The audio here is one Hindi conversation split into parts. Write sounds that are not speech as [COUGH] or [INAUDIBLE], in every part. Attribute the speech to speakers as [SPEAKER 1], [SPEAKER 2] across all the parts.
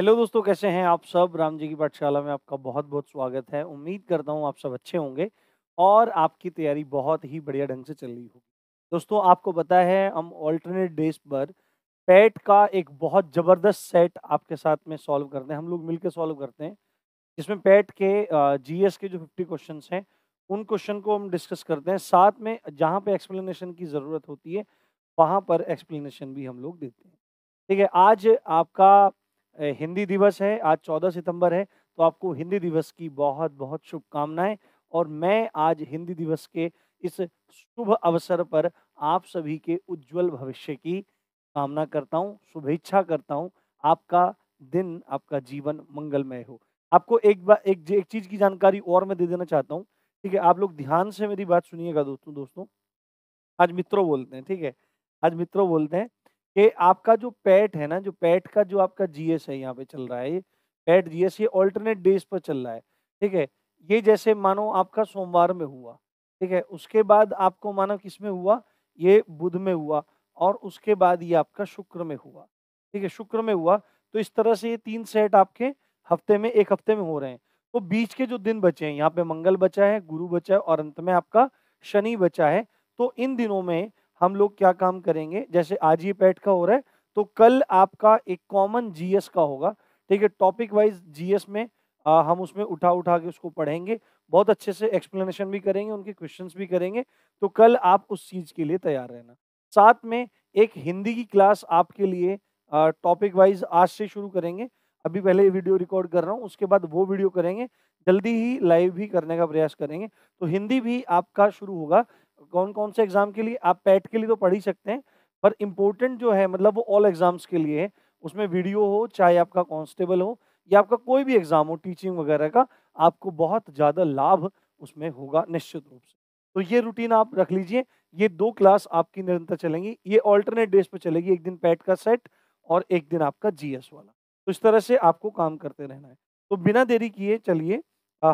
[SPEAKER 1] हेलो दोस्तों कैसे हैं आप सब राम जी की पाठशाला में आपका बहुत बहुत स्वागत है उम्मीद करता हूँ आप सब अच्छे होंगे और आपकी तैयारी बहुत ही बढ़िया ढंग से चल रही होगी दोस्तों आपको पता है हम ऑल्टरनेट डेज पर पैट का एक बहुत ज़बरदस्त सेट आपके साथ में सॉल्व करते हैं हम लोग मिलकर सॉल्व करते हैं जिसमें पैट के जी के जो फिफ्टी क्वेश्चन हैं उन क्वेश्चन को हम डिस्कस करते हैं साथ में जहाँ पर एक्सप्लेनेशन की ज़रूरत होती है वहाँ पर एक्सप्लेनेशन भी हम लोग देते हैं ठीक है आज आपका हिंदी दिवस है आज 14 सितंबर है तो आपको हिंदी दिवस की बहुत बहुत शुभकामनाएं और मैं आज हिंदी दिवस के इस शुभ अवसर पर आप सभी के उज्जवल भविष्य की कामना करता हूँ शुभेच्छा करता हूँ आपका दिन आपका जीवन मंगलमय हो आपको एक बार एक एक चीज़ की जानकारी और मैं दे देना चाहता हूँ ठीक है आप लोग ध्यान से मेरी बात सुनिएगा दोस्तों दोस्तों आज मित्रों बोलते हैं ठीक है आज मित्रों बोलते हैं कि आपका जो पैट है ना जो पैट का जो आपका जीएस है यहाँ पे चल रहा है पैट जीएस ये ऑल्टरनेट डेज पर चल रहा है ठीक है ये जैसे मानो आपका सोमवार में हुआ ठीक है उसके बाद आपको मानो किस में हुआ ये बुध में हुआ और उसके बाद ये आपका शुक्र में हुआ ठीक है शुक्र में हुआ तो इस तरह से ये तीन सेट आपके हफ्ते में एक हफ्ते में हो रहे हैं तो बीच के जो दिन बचे हैं यहाँ पे मंगल बचा है गुरु बचा है और अंत में आपका शनि बचा है तो इन दिनों में हम लोग क्या काम करेंगे जैसे आज ये पैट का हो रहा है तो कल आपका एक कॉमन जीएस का होगा ठीक है टॉपिक वाइज जीएस में आ, हम उसमें उठा उठा के उसको पढ़ेंगे बहुत अच्छे से एक्सप्लेनेशन भी करेंगे उनके क्वेश्चन भी करेंगे तो कल आप उस चीज़ के लिए तैयार रहना साथ में एक हिंदी की क्लास आपके लिए टॉपिक वाइज आज से शुरू करेंगे अभी पहले वीडियो रिकॉर्ड कर रहा हूँ उसके बाद वो वीडियो करेंगे जल्दी ही लाइव भी करने का प्रयास करेंगे तो हिंदी भी आपका शुरू होगा कौन कौन से एग्जाम के लिए आप पैट e के लिए तो पढ़ ही सकते हैं पर इम्पोर्टेंट जो है मतलब वो ऑल एग्जाम्स के लिए है उसमें वीडियो हो चाहे आपका कॉन्स्टेबल हो या आपका कोई भी एग्जाम हो टीचिंग वगैरह का आपको बहुत ज़्यादा लाभ उसमें होगा निश्चित रूप से तो ये रूटीन आप रख लीजिए ये दो क्लास आपकी निरंतर चलेंगी ये ऑल्टरनेट डेज पे चलेगी एक दिन पैट e का सेट और एक दिन आपका जी वाला तो इस तरह से आपको काम करते रहना है तो बिना देरी किए चलिए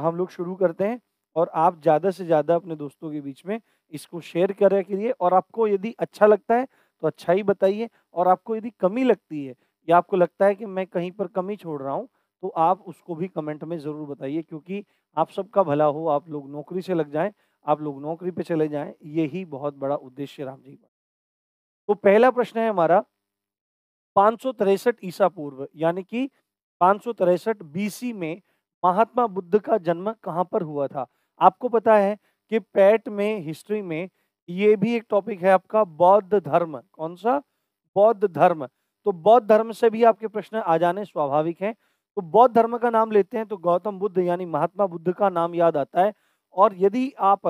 [SPEAKER 1] हम लोग शुरू करते हैं और आप ज़्यादा से ज़्यादा अपने दोस्तों के बीच में इसको शेयर के करिए और आपको यदि अच्छा लगता है तो अच्छा ही बताइए और आपको यदि कमी लगती है या आपको लगता है कि मैं कहीं पर कमी छोड़ रहा हूँ तो आप उसको भी कमेंट में ज़रूर बताइए क्योंकि आप सबका भला हो आप लोग नौकरी से लग जाएं आप लोग नौकरी पे चले जाएं यही बहुत बड़ा उद्देश्य राम जी का तो पहला प्रश्न है हमारा पाँच सौ तिरसठ ईसा पूर्व यानी कि पाँच सौ तिरसठ बीसी में महात्मा बुद्ध का जन्म कहाँ पर हुआ था आपको पता है कि पैट में हिस्ट्री में ये भी एक टॉपिक है आपका बौद्ध धर्म कौन सा बौद्ध धर्म तो बौद्ध धर्म से भी आपके प्रश्न आ जाने स्वाभाविक हैं तो बौद्ध धर्म का नाम लेते हैं तो गौतम बुद्ध यानी महात्मा बुद्ध का नाम याद आता है और यदि आप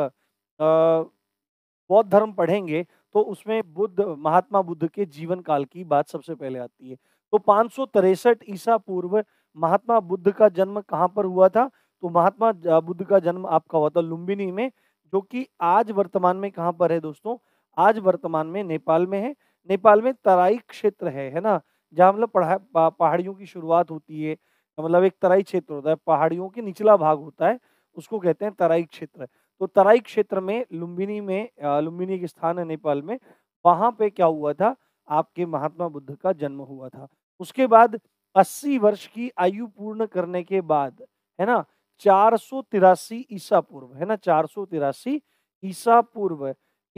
[SPEAKER 1] बौद्ध धर्म पढ़ेंगे तो उसमें बुद्ध महात्मा बुद्ध के जीवन काल की बात सबसे पहले आती है तो पाँच ईसा पूर्व महात्मा बुद्ध का जन्म कहाँ पर हुआ था तो महात्मा बुद्ध का जन्म आपका हुआ था लुम्बिनी में जो कि आज वर्तमान में कहाँ पर है दोस्तों आज वर्तमान में नेपाल में है नेपाल में तराई क्षेत्र है है ना जहाँ मतलब पढ़ा पहाड़ियों की शुरुआत होती है मतलब एक तराई क्षेत्र होता है पहाड़ियों के निचला भाग होता है उसको कहते हैं तराई क्षेत्र तो तराई क्षेत्र में लुम्बिनी में लुम्बिनी एक स्थान है नेपाल में वहाँ पे क्या हुआ था आपके महात्मा बुद्ध का जन्म हुआ था उसके बाद 80 वर्ष की आयु पूर्ण करने के बाद है ना चार सौ तिरासी ईसा पूर्व है ना चार सौ तिरासी ईसा पूर्व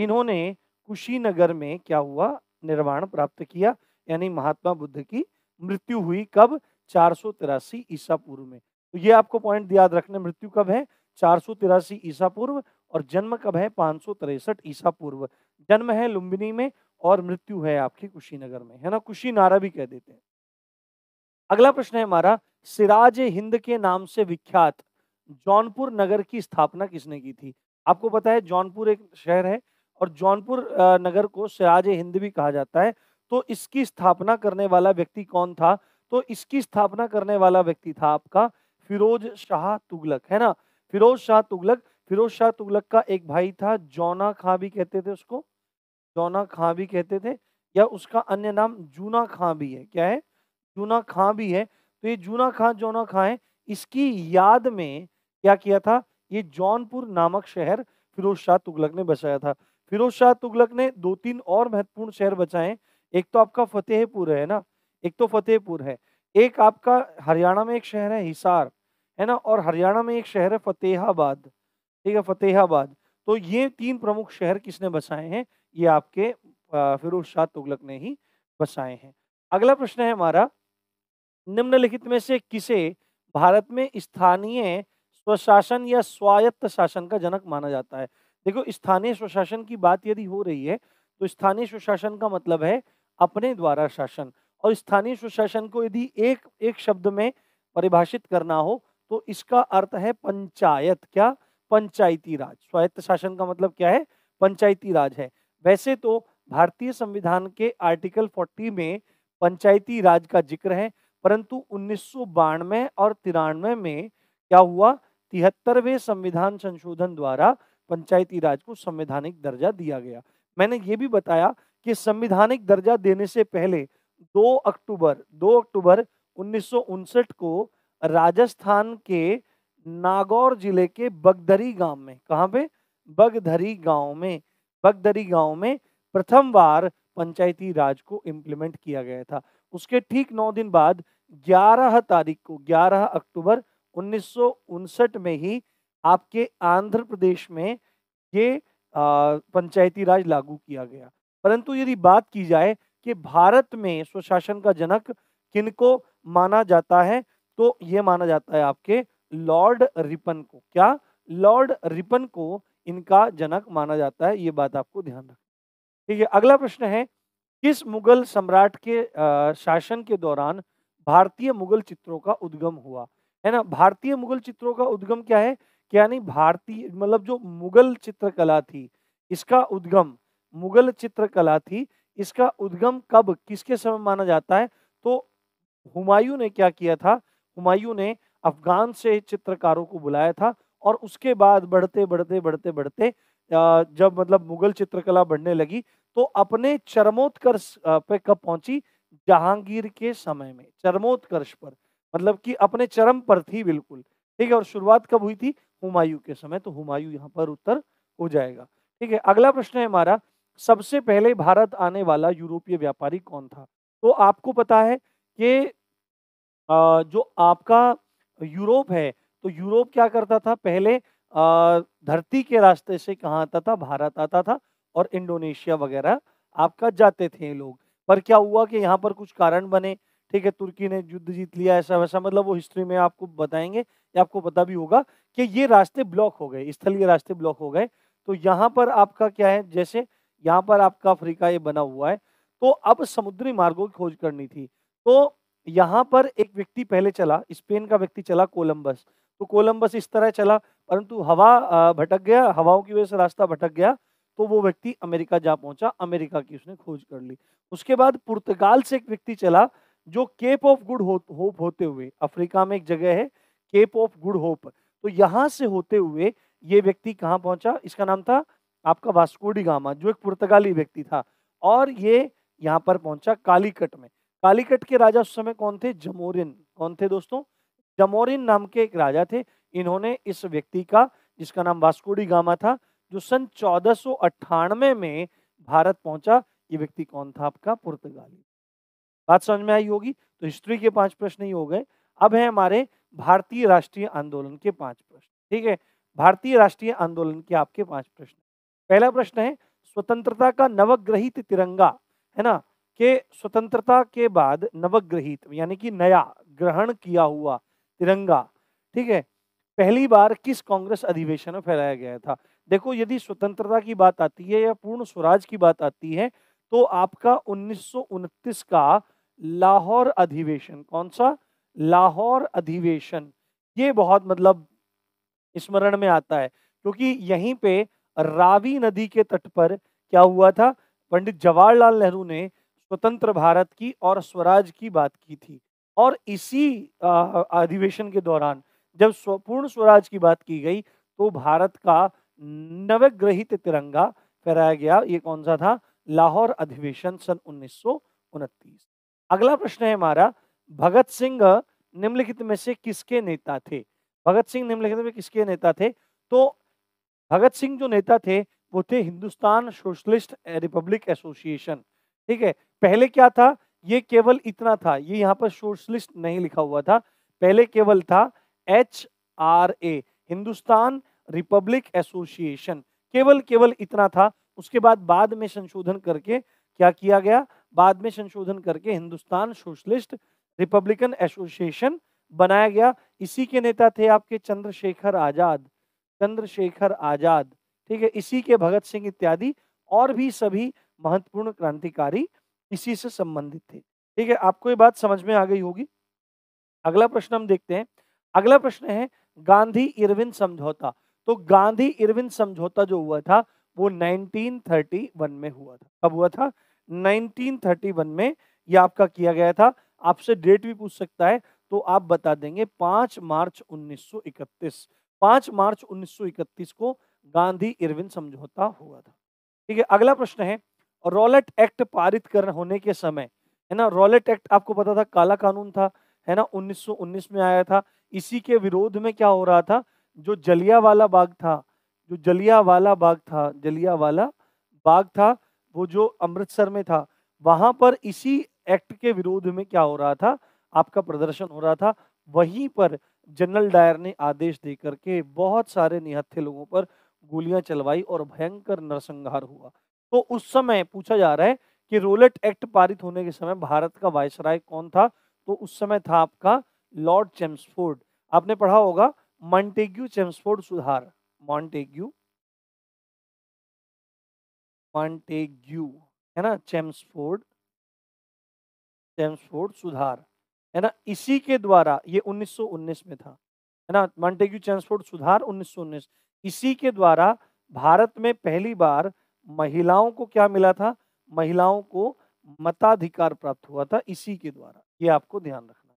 [SPEAKER 1] इन्होंने कुशीनगर में क्या हुआ निर्माण प्राप्त किया यानी महात्मा बुद्ध की मृत्यु हुई कब चार सौ तिरासी ईसा पूर्व में तो ये आपको पॉइंट याद रखने मृत्यु कब है चार सौ तिरासी ईसा पूर्व और जन्म कब है पाँच सौ तिरसठ ईसा पूर्व जन्म है लुम्बिनी में और मृत्यु है आपकी कुशीनगर में है ना कुशीनारा भी कह देते हैं अगला प्रश्न है हमारा सिराज हिंद के नाम से विख्यात जौनपुर नगर की स्थापना किसने की थी आपको पता है जौनपुर एक शहर है और जौनपुर नगर को सराज हिंद भी कहा जाता है तो इसकी स्थापना करने वाला व्यक्ति कौन था तो इसकी स्थापना करने वाला व्यक्ति था आपका फिरोज शाह तुगलक है ना फिरोज शाह तुगलक फिरोज शाह तुगलक का एक भाई था जौना खां भी कहते थे उसको जौना खां भी कहते थे या उसका अन्य नाम जूना खां भी है क्या है जूना खां भी है तो ये जूना खां जौना खां है इसकी याद में क्या किया था ये जौनपुर नामक शहर फिरोज शाह तुगलक ने बचाया था फिरोज शाह तुगलक ने दो तीन और महत्वपूर्ण शहर बचाए एक तो आपका फतेहपुर है ना एक तो फतेहपुर है एक आपका हरियाणा में एक शहर है हिसार है ना और हरियाणा में एक शहर है फतेहाबाद ठीक है फतेहाबाद तो ये तीन प्रमुख शहर किसने बसाए हैं ये आपके फिरोज शाह तुगलक ने ही बसाए हैं अगला प्रश्न है हमारा निम्नलिखित में से किसे भारत में स्थानीय स्वशासन या स्वायत्त शासन का जनक माना जाता है देखो स्थानीय स्वशासन की बात यदि हो रही है तो स्थानीय स्वशासन का मतलब है अपने द्वारा शासन और स्थानीय स्वशासन को यदि एक एक शब्द में परिभाषित करना हो तो इसका अर्थ है पंचायत क्या पंचायती राज स्वायत्त शासन का मतलब क्या है पंचायती राज है वैसे तो भारतीय संविधान के आर्टिकल 40 में पंचायती राज का जिक्र है परंतु उन्नीस बानवे और तिरानवे में क्या हुआ तिहत्तरवें संविधान संशोधन द्वारा पंचायती राज को संवैधानिक दर्जा दिया गया मैंने ये भी बताया कि संविधानिक दर्जा देने से पहले 2 अक्टूबर 2 अक्टूबर उन्नीस को राजस्थान के नागौर जिले के बगदरी गांव में कहाँ पे बगदरी गांव में बगदरी गांव में प्रथम बार पंचायती राज को इम्प्लीमेंट किया गया था उसके ठीक नौ दिन बाद 11 तारीख को 11 अक्टूबर उन्नीस में ही आपके आंध्र प्रदेश में ये पंचायती राज लागू किया गया परंतु यदि बात की जाए कि भारत में स्वशासन का जनक किनको माना जाता है तो ये माना जाता है आपके लॉर्ड रिपन को क्या लॉर्ड रिपन को इनका जनक माना जाता है ये बात आपको ध्यान रखना ठीक है अगला प्रश्न है किस मुगल सम्राट के शासन के दौरान भारतीय मुगल चित्रों का उद्गम हुआ है ना भारतीय मुगल चित्रों का उद्गम क्या है क्या नहीं भारतीय मतलब जो मुगल चित्रकला थी इसका उद्गम मुगल चित्रकला थी इसका उद्गम कब किसके समय माना जाता है तो हुमायूं ने क्या किया था हुमायूं ने अफगान से चित्रकारों को बुलाया था और उसके बाद बढ़ते बढ़ते बढ़ते बढ़ते जब मतलब मुगल चित्रकला बढ़ने लगी तो अपने चरमोत्कर्ष पे कब पहुंची जहांगीर के समय में चरमोत्कर्ष पर मतलब कि अपने चरम पर थी बिल्कुल ठीक है और शुरुआत कब हुई थी हुमायूं के समय तो हुमायूं यहाँ पर उत्तर हो जाएगा ठीक है अगला प्रश्न है हमारा सबसे पहले भारत आने वाला यूरोपीय व्यापारी कौन था तो आपको पता है कि जो आपका यूरोप है तो यूरोप क्या करता था पहले धरती के रास्ते से कहाँ आता था भारत आता था और इंडोनेशिया वगैरह आपका जाते थे लोग पर क्या हुआ कि यहाँ पर कुछ कारण बने ठीक है तुर्की ने युद्ध जीत लिया ऐसा वैसा मतलब वो हिस्ट्री में आपको बताएंगे या आपको पता भी होगा कि ये रास्ते ब्लॉक हो गए स्थलीय रास्ते ब्लॉक हो गए तो यहाँ पर आपका क्या है जैसे यहाँ पर आपका अफ्रीका ये बना हुआ है तो अब समुद्री मार्गों की खोज करनी थी तो यहाँ पर एक व्यक्ति पहले चला स्पेन का व्यक्ति चला कोलम्बस तो कोलम्बस इस तरह चला परंतु हवा भटक गया हवाओं की वजह से रास्ता भटक गया तो वो व्यक्ति अमेरिका जा पहुंचा अमेरिका की उसने खोज कर ली उसके बाद पुर्तगाल से एक व्यक्ति चला जो केप ऑफ गुड होप होते हुए अफ्रीका में एक जगह है केप ऑफ गुड होप तो यहाँ से होते हुए ये व्यक्ति कहाँ पहुंचा इसका नाम था आपका वास्कोडी गामा जो एक पुर्तगाली व्यक्ति था और ये यहाँ पर पहुंचा कालीकट में कालीकट के राजा उस समय कौन थे जमोरिन कौन थे दोस्तों जमोरिन नाम के एक राजा थे इन्होंने इस व्यक्ति का जिसका नाम वास्कोडी गामा था जो सन चौदह में भारत पहुंचा ये व्यक्ति कौन था आपका पुर्तगाली बात समझ में आई होगी तो हिस्ट्री के पांच प्रश्न ही हो गए अब है हमारे भारतीय राष्ट्रीय आंदोलन के पांच प्रश्न ठीक है भारतीय राष्ट्रीय आंदोलन के आपके पांच प्रश्न पहला प्रश्न है स्वतंत्रता का नवग्रहित तिरंगा है ना के स्वतंत्रता के बाद नवग्रहित यानी कि नया ग्रहण किया हुआ तिरंगा ठीक है पहली बार किस कांग्रेस अधिवेशन में फैलाया गया था देखो यदि स्वतंत्रता की बात आती है या पूर्ण स्वराज की बात आती है तो आपका उन्नीस का लाहौर अधिवेशन कौन सा लाहौर अधिवेशन ये बहुत मतलब स्मरण में आता है क्योंकि यहीं पे रावी नदी के तट पर क्या हुआ था पंडित जवाहरलाल नेहरू ने स्वतंत्र भारत की और स्वराज की बात की थी और इसी अधिवेशन के दौरान जब पूर्ण स्वराज की बात की गई तो भारत का नवग्रहित तिरंगा फहराया गया ये कौन सा था लाहौर अधिवेशन सन उन्नीस अगला प्रश्न है हमारा भगत सिंह निम्नलिखित में से किसके नेता थे भगत सिंह निम्नलिखित में किसके नेता थे तो भगत सिंह जो नेता थे वो थे हिंदुस्तान सोशलिस्ट रिपब्लिक एसोसिएशन ठीक है पहले क्या था ये केवल इतना था ये यहाँ पर सोशलिस्ट नहीं लिखा हुआ था पहले केवल था H R A Hindustan republic association केवल केवल इतना था उसके बाद बाद में संशोधन करके क्या किया गया बाद में संशोधन करके हिंदुस्तान सोशलिस्ट रिपब्लिकन एसोसिएशन बनाया गया इसी के नेता थे आपके चंद्रशेखर आजाद चंद्रशेखर आजाद ठीक है इसी के भगत सिंह इत्यादि और भी सभी महत्वपूर्ण क्रांतिकारी इसी से संबंधित थे ठीक है आपको ये बात समझ में आ गई होगी अगला प्रश्न हम देखते हैं अगला प्रश्न है गांधी इरविन समझौता तो गांधी इरविन समझौता जो हुआ था वो 1931 में हुआ था कब हुआ था 1931 में ये आपका किया गया था आपसे डेट भी पूछ सकता है तो आप बता देंगे 5 मार्च 1931 5 मार्च 1931 को गांधी इरविन समझौता हुआ था ठीक है अगला प्रश्न है रॉलेट एक्ट पारित कर होने के समय है ना रॉलेट एक्ट आपको पता था काला कानून था है ना 1919 में आया था इसी के विरोध में क्या हो रहा था जो जलिया वाला बाग था जो जलिया वाला बाग था जलिया वाला बाग था वो जो अमृतसर में था वहां पर इसी एक्ट के विरोध में क्या हो रहा था आपका प्रदर्शन हो रहा था वहीं पर जनरल डायर ने आदेश दे करके बहुत सारे निहत्थे लोगों पर गोलियां चलवाई और भयंकर नरसंहार हुआ तो उस समय पूछा जा रहा है कि रोलेट एक्ट पारित होने के समय भारत का वायसराय कौन था तो उस समय था आपका लॉर्ड चेम्सफोर्ड आपने पढ़ा होगा मॉन्टेग्यू चेम्सफोर्ड सुधार मॉन्टेग्यू मॉन्टेग्यू है ना चेम्सफोर्ड चेम्सफोर्ड सुधार है ना इसी के द्वारा ये 1919 में था है ना मॉन्टेग्यू चेम्सफोर्ड सुधार 1919 इसी के द्वारा भारत में पहली बार महिलाओं को क्या मिला था महिलाओं को मताधिकार प्राप्त हुआ था इसी के द्वारा ये आपको ध्यान रखना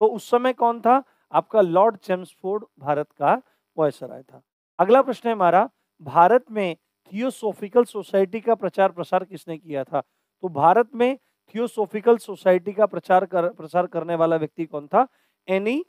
[SPEAKER 1] तो उस समय कौन था आपका लॉर्ड चेम्सफोर्ड भारत का वॉयसराय था अगला प्रश्न है हमारा भारत में थियोसोफिकल सोसाइटी का प्रचार प्रसार किसने किया था तो भारत में थियोसोफिकल सोसाइटी का प्रचार कर प्रसार करने वाला व्यक्ति कौन था एनी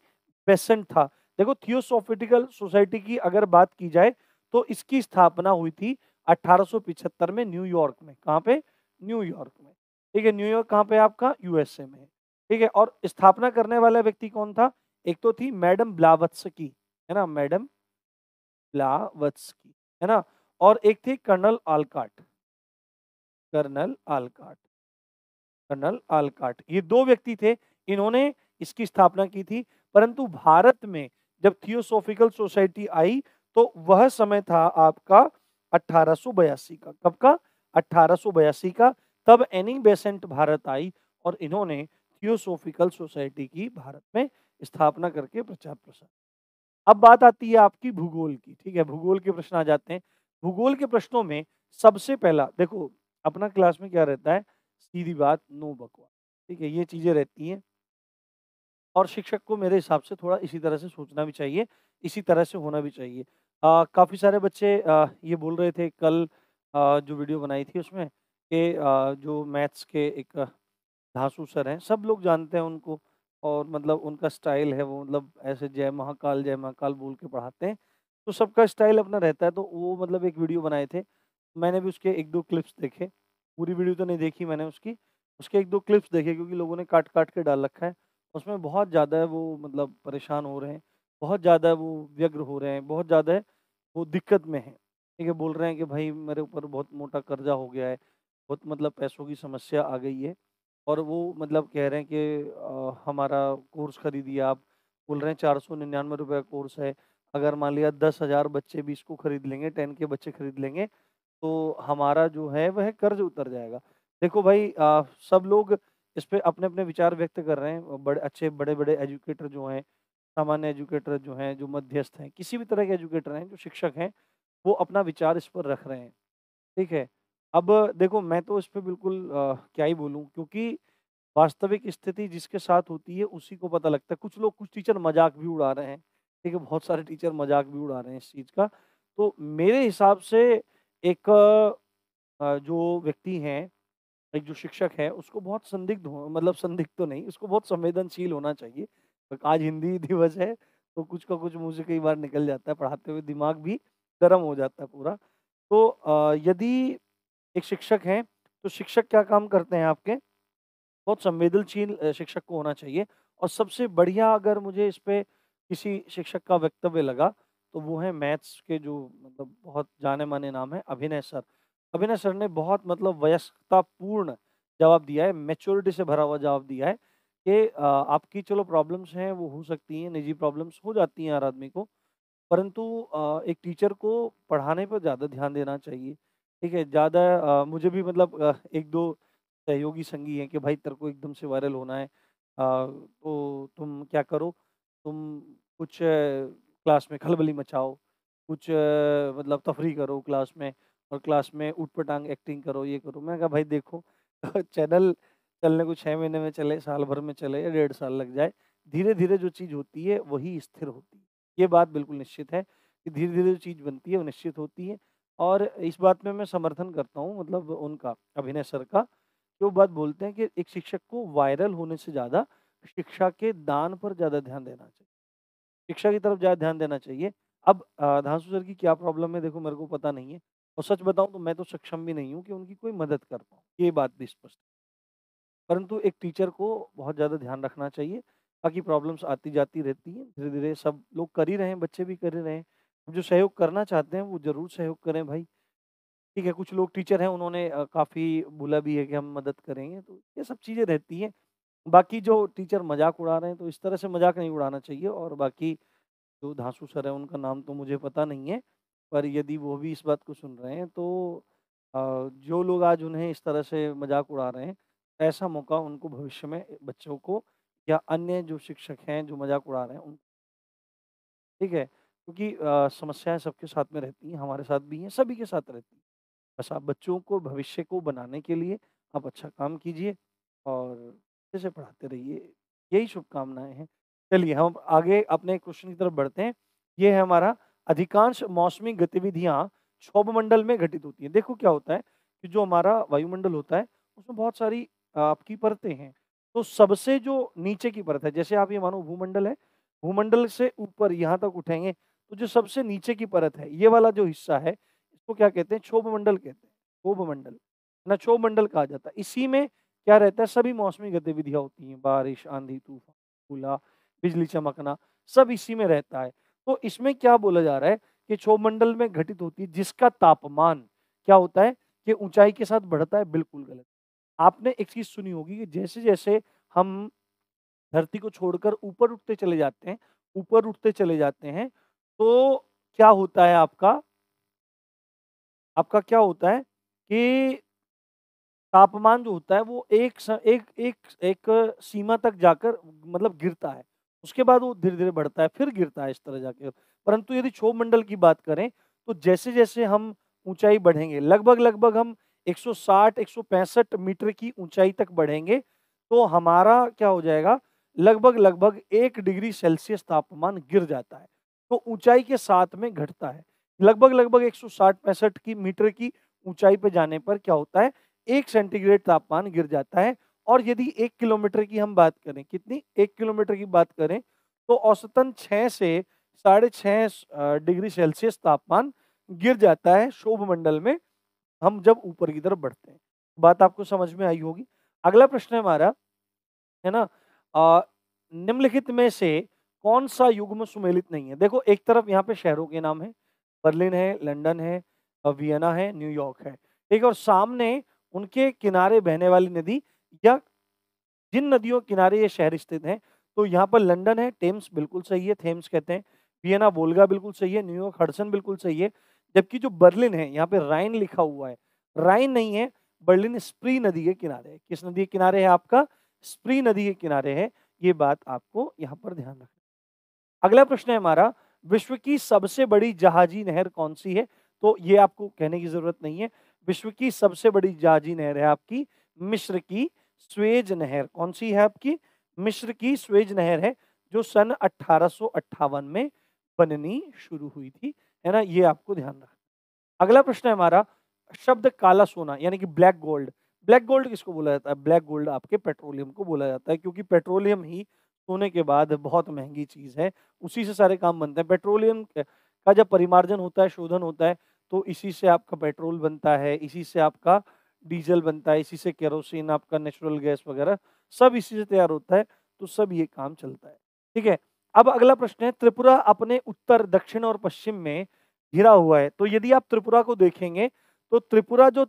[SPEAKER 1] बेसेंट था देखो थियोसोफिटिकल सोसाइटी की अगर बात की जाए तो इसकी स्थापना हुई थी 1875 में न्यूयॉर्क में कहाँ पे न्यूयॉर्क में ठीक है न्यूयॉर्क कहाँ पे आपका यूएसए में ठीक है और स्थापना करने वाला व्यक्ति कौन था एक तो थी मैडम ब्लावत्स की है ना मैडम ब्लावत्स की है ना और एक थी colonel Olcott colonel Olcott colonel Olcott ये दो व्यक्ति थे इन्होंने इसकी स्थापना की थी परंतु भारत में जब थियोसोफिकल सोसाइटी आई तो वह समय था आपका अठारह का कब का अठारह का तब एनी बेसेंट भारत आई और इन्होंने थियोसोफिकल सोसाइटी की भारत में स्थापना करके प्रचार प्रसार अब बात आती है आपकी भूगोल की ठीक है भूगोल के प्रश्न आ जाते हैं भूगोल के प्रश्नों में सबसे पहला देखो अपना क्लास में क्या रहता है सीधी बात नो बकवास ठीक है ये चीज़ें रहती हैं और शिक्षक को मेरे हिसाब से थोड़ा इसी तरह से सोचना भी चाहिए इसी तरह से होना भी चाहिए काफ़ी सारे बच्चे आ, ये बोल रहे थे कल आ, जो वीडियो बनाई थी उसमें कि जो मैथ्स के एक धासू सर हैं सब लोग जानते हैं उनको और मतलब उनका स्टाइल है वो मतलब ऐसे जय महाकाल जय महाकाल बोल के पढ़ाते हैं तो सबका स्टाइल अपना रहता है तो वो मतलब एक वीडियो बनाए थे मैंने भी उसके एक दो क्लिप्स देखे पूरी वीडियो तो नहीं देखी मैंने उसकी उसके एक दो क्लिप्स देखे क्योंकि लोगों ने काट काट के डाल रखा है उसमें बहुत ज़्यादा है वो मतलब परेशान हो रहे हैं बहुत ज़्यादा वो व्यग्र हो रहे हैं बहुत ज़्यादा है वो दिक्कत में है ठीक है बोल रहे हैं कि भाई मेरे ऊपर बहुत मोटा कर्जा हो गया है बहुत मतलब पैसों की समस्या आ गई है और वो मतलब कह रहे हैं कि आ, हमारा कोर्स खरीदिए आप बोल रहे हैं चार सौ निन्यानवे रुपये का कोर्स है अगर मान लिया दस हज़ार बच्चे भी इसको खरीद लेंगे टेन के बच्चे खरीद लेंगे तो हमारा जो है वह कर्ज उतर जाएगा देखो भाई आ, सब लोग इस पर अपने अपने विचार व्यक्त कर रहे हैं बड़े अच्छे बड़े बड़े एजुकेटर जो हैं सामान्य एजुकेटर जो हैं जो मध्यस्थ हैं किसी भी तरह के एजुकेटर हैं जो शिक्षक हैं वो अपना विचार इस पर रख रहे हैं ठीक है अब देखो मैं तो इस पर बिल्कुल आ, क्या ही बोलूँ क्योंकि वास्तविक स्थिति जिसके साथ होती है उसी को पता लगता है कुछ लोग कुछ टीचर मजाक भी उड़ा रहे हैं ठीक है बहुत सारे टीचर मजाक भी उड़ा रहे हैं इस चीज़ का तो मेरे हिसाब से एक जो व्यक्ति हैं एक जो शिक्षक है उसको बहुत संदिग्ध हो मतलब संदिग्ध तो नहीं उसको बहुत संवेदनशील होना चाहिए तो आज हिंदी [LAUGHS] दिवस है तो कुछ का कुछ मुझे कई बार निकल जाता है पढ़ाते हुए दिमाग भी गर्म हो जाता है पूरा तो यदि एक शिक्षक हैं तो शिक्षक क्या काम करते हैं आपके बहुत संवेदनशील शिक्षक को होना चाहिए और सबसे बढ़िया अगर मुझे इस पर किसी शिक्षक का वक्तव्य लगा तो वो है मैथ्स के जो मतलब बहुत जाने माने नाम है अभिनय सर अभिनय सर ने बहुत मतलब वयस्कतापूर्ण जवाब दिया है मेच्योरिटी से भरा हुआ जवाब दिया है कि आपकी चलो प्रॉब्लम्स हैं वो हो सकती हैं निजी प्रॉब्लम्स हो जाती हैं हर आदमी को परंतु एक टीचर को पढ़ाने पर ज़्यादा ध्यान देना चाहिए ठीक है ज़्यादा मुझे भी मतलब एक दो सहयोगी संगी हैं कि भाई तेरे को एकदम से वायरल होना है तो तुम क्या करो तुम कुछ क्लास में खलबली मचाओ कुछ मतलब तफरी करो क्लास में और क्लास में उठ पटांग एक्टिंग करो ये करो मैं कहा भाई देखो [LAUGHS] चैनल चलने को छः महीने में चले साल भर में चले या डेढ़ साल लग जाए धीरे धीरे जो चीज़ होती है वही स्थिर होती है ये बात बिल्कुल निश्चित है कि धीरे धीरे जो चीज़ बनती है वो निश्चित होती है और इस बात में मैं समर्थन करता हूँ मतलब उनका अभिनय सर का कि वो बात बोलते हैं कि एक शिक्षक को वायरल होने से ज़्यादा शिक्षा के दान पर ज़्यादा ध्यान देना चाहिए शिक्षा की तरफ ज़्यादा ध्यान देना चाहिए अब धांसू सर की क्या प्रॉब्लम है देखो मेरे को पता नहीं है और सच बताऊं तो मैं तो सक्षम भी नहीं हूं कि उनकी कोई मदद कर पाऊँ ये बात भी स्पष्ट परंतु एक टीचर को बहुत ज़्यादा ध्यान रखना चाहिए बाकी प्रॉब्लम्स आती जाती रहती हैं धीरे धीरे सब लोग कर ही रहे हैं बच्चे भी कर ही रहे हैं जो सहयोग करना चाहते हैं वो ज़रूर सहयोग करें भाई ठीक है कुछ लोग टीचर हैं उन्होंने काफ़ी बोला भी है कि हम मदद करेंगे तो ये सब चीज़ें रहती हैं बाकी जो टीचर मजाक उड़ा रहे हैं तो इस तरह से मजाक नहीं उड़ाना चाहिए और बाकी जो धांसू सर है उनका नाम तो मुझे पता नहीं है पर यदि वो भी इस बात को सुन रहे हैं तो जो लोग आज उन्हें इस तरह से मजाक उड़ा रहे हैं ऐसा मौका उनको भविष्य में बच्चों को या अन्य जो शिक्षक हैं जो मजाक उड़ा रहे हैं उन ठीक है क्योंकि समस्याएं सबके साथ में रहती हैं हमारे साथ भी हैं सभी के साथ रहती हैं बस आप बच्चों को भविष्य को बनाने के लिए आप अच्छा काम कीजिए और अच्छे से पढ़ाते रहिए यही शुभकामनाएं हैं चलिए हम आगे अपने क्वेश्चन की तरफ बढ़ते हैं ये है हमारा अधिकांश मौसमी गतिविधियाँ क्षोभ मंडल में घटित होती हैं देखो क्या होता है कि जो हमारा वायुमंडल होता है उसमें बहुत सारी आपकी परतें हैं तो सबसे जो नीचे की परत है जैसे आप ये मानो भूमंडल है भूमंडल से ऊपर यहाँ तक उठेंगे तो जो सबसे नीचे की परत है ये वाला जो हिस्सा है इसको क्या कहते हैं क्षोभ मंडल कहते हैं क्षोभ मंडल ना क्षोभ मंडल कहा जाता है इसी में क्या रहता है सभी मौसमी गतिविधियाँ होती हैं बारिश आंधी तूफान ओला बिजली चमकना सब इसी में रहता है तो इसमें क्या बोला जा रहा है कि क्षोभमंडल में घटित होती है जिसका तापमान क्या होता है कि ऊंचाई के साथ बढ़ता है बिल्कुल गलत आपने एक चीज सुनी होगी कि जैसे जैसे हम धरती को छोड़कर ऊपर उठते चले जाते हैं ऊपर उठते चले जाते हैं तो क्या होता है आपका आपका क्या होता है कि तापमान जो होता है वो एक स, एक एक एक सीमा तक जाकर मतलब गिरता है उसके बाद वो धीरे धीरे बढ़ता है फिर गिरता है इस तरह जाकर परंतु यदि क्षोभ मंडल की बात करें तो जैसे जैसे हम ऊंचाई बढ़ेंगे लगभग लगभग हम 160 165 मीटर की ऊंचाई तक बढ़ेंगे तो हमारा क्या हो जाएगा लगभग लगभग एक डिग्री सेल्सियस तापमान गिर जाता है तो ऊंचाई के साथ में घटता है लगभग लगभग एक सौ पैंसठ की मीटर की ऊंचाई पर जाने पर क्या होता है एक सेंटीग्रेड तापमान गिर जाता है और यदि एक किलोमीटर की हम बात करें कितनी एक किलोमीटर की बात करें तो औसतन छः से साढ़े छः डिग्री सेल्सियस तापमान गिर जाता है शोभ मंडल में हम जब ऊपर की तरफ बढ़ते हैं बात आपको समझ में आई होगी अगला प्रश्न है हमारा है ना निम्नलिखित में से कौन सा युग्म सुमेलित नहीं है देखो एक तरफ यहाँ पे शहरों के नाम है बर्लिन है लंदन है वियना है न्यूयॉर्क है ठीक है और सामने उनके किनारे बहने वाली नदी या जिन नदियों किनारे ये शहर स्थित हैं तो यहाँ पर लंदन है टेम्स बिल्कुल सही है थेम्स कहते हैं वियना बोलगा बिल्कुल सही है न्यूयॉर्क हडसन बिल्कुल सही है जबकि जो बर्लिन है यहाँ पे राइन लिखा हुआ है राइन नहीं है बर्लिन स्प्री नदी के किनारे है किस नदी के किनारे है आपका स्प्री नदी के किनारे है ये बात आपको यहाँ पर ध्यान रखना अगला प्रश्न है हमारा विश्व की सबसे बड़ी जहाजी नहर कौन सी है तो ये आपको कहने की जरूरत नहीं है विश्व की सबसे बड़ी जाजी नहर है आपकी मिश्र की स्वेज नहर कौन सी है आपकी मिश्र की स्वेज नहर है जो सन अट्ठारह में बननी शुरू हुई थी है ना ये आपको ध्यान रखना अगला प्रश्न है हमारा शब्द काला सोना यानी कि ब्लैक गोल्ड ब्लैक गोल्ड किसको बोला जाता है ब्लैक गोल्ड आपके पेट्रोलियम को बोला जाता है क्योंकि पेट्रोलियम ही सोने के बाद बहुत महंगी चीज़ है उसी से सारे काम बनते हैं पेट्रोलियम का जब परिमार्जन होता है शोधन होता है तो इसी से आपका पेट्रोल बनता है इसी से आपका डीजल बनता है इसी से केरोसिन आपका नेचुरल गैस वगैरह सब इसी से तैयार होता है तो सब ये काम चलता है ठीक है अब अगला प्रश्न है त्रिपुरा अपने उत्तर दक्षिण और पश्चिम में घिरा हुआ है तो यदि आप त्रिपुरा को देखेंगे तो त्रिपुरा जो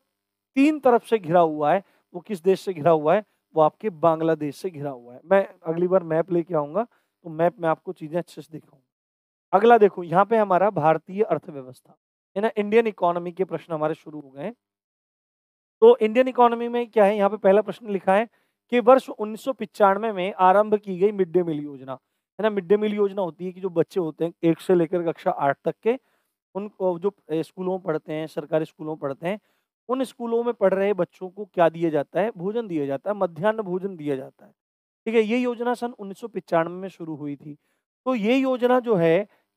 [SPEAKER 1] तीन तरफ से घिरा हुआ है वो किस देश से घिरा हुआ है वो आपके बांग्लादेश से घिरा हुआ है मैं अगली बार मैप लेके आऊंगा तो मैप में आपको चीजें अच्छे से दिखाऊंगा अगला देखो यहाँ पे हमारा भारतीय अर्थव्यवस्था है ना इंडियन इकोनॉमी के प्रश्न हमारे शुरू हो गए हैं तो इंडियन इकोनॉमी में क्या है यहाँ पे पहला प्रश्न लिखा है कि वर्ष उन्नीस में आरंभ की गई मिड डे मील योजना है ना मिड डे मील योजना होती है कि जो बच्चे होते हैं एक से लेकर कक्षा आठ तक के उनको जो स्कूलों में पढ़ते हैं सरकारी स्कूलों में पढ़ते हैं उन स्कूलों में पढ़ रहे बच्चों को क्या दिया जाता है भोजन दिया जाता है मध्यान्ह भोजन दिया जाता है ठीक है ये योजना सन उन्नीस में शुरू हुई थी तो ये योजना जो है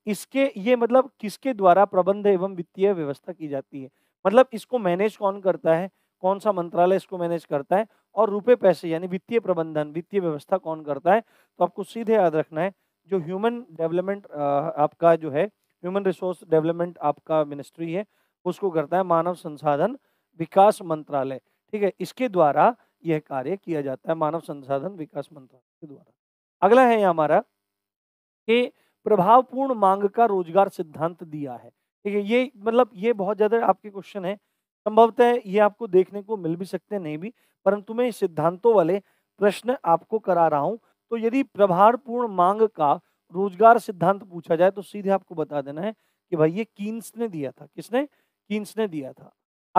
[SPEAKER 1] किसके ये मतलब किसके द्वारा प्रबंध एवं वित्तीय व्यवस्था की जाती है मतलब इसको मैनेज कौन करता है कौन सा मंत्रालय इसको मैनेज करता है और रुपए पैसे यानी वित्तीय प्रबंधन वित्तीय व्यवस्था कौन करता है तो आपको सीधे याद रखना है जो ह्यूमन डेवलपमेंट आपका जो है ह्यूमन रिसोर्स डेवलपमेंट आपका मिनिस्ट्री है उसको करता है मानव संसाधन विकास मंत्रालय ठीक है इसके द्वारा यह कार्य किया जाता है मानव संसाधन विकास मंत्रालय के द्वारा अगला है हमारा कि प्रभावपूर्ण मांग का रोजगार सिद्धांत दिया है ठीक है ये मतलब ये बहुत ज़्यादा आपके क्वेश्चन है संभवतः ये आपको देखने को मिल भी सकते नहीं भी परंतु मैं सिद्धांतों वाले प्रश्न आपको करा रहा हूँ तो यदि प्रभावपूर्ण मांग का रोजगार सिद्धांत पूछा जाए तो सीधे आपको बता देना है कि भाई ये कीन्स ने दिया था किसने कीन्स ने दिया था